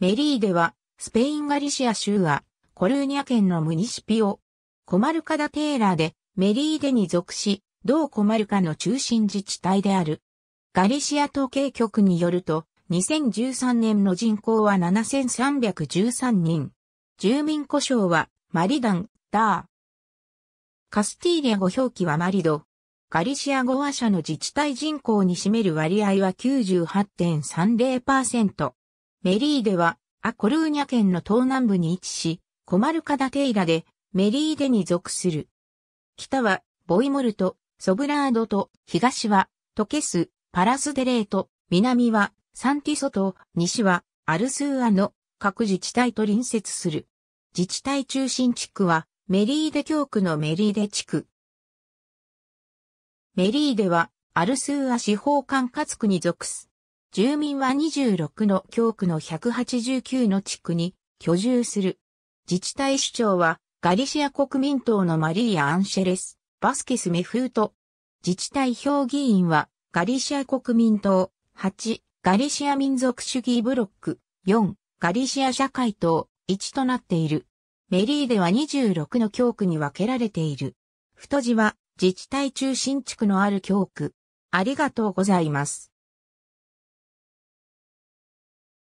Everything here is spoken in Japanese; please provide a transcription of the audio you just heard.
メリーデは、スペインガリシア州は、コルーニャ県のムニシピオ。コマルカダテーラーで、メリーデに属し、同コマルカの中心自治体である。ガリシア統計局によると、2013年の人口は7313人。住民故障は、マリダン、ダー。カスティーリア語表記はマリド。ガリシア語話者の自治体人口に占める割合は98.30%。メリーデは、アコルーニャ県の東南部に位置し、コマルカダテイラで、メリーデに属する。北は、ボイモルト、ソブラードと、東は、トケス、パラスデレート、南は、サンティソと、西は、アルスーアの各自治体と隣接する。自治体中心地区は、メリーデ教区のメリーデ地区。メリーデは、アルスーア司法管轄区に属す。住民は26の教区の189の地区に居住する。自治体首長はガリシア国民党のマリーア・アンシェレス、バスケス・メフート。自治体評議員はガリシア国民党8、ガリシア民族主義ブロック4、ガリシア社会党1となっている。メリーでは26の教区に分けられている。太字は自治体中心地区のある教区。ありがとうございます。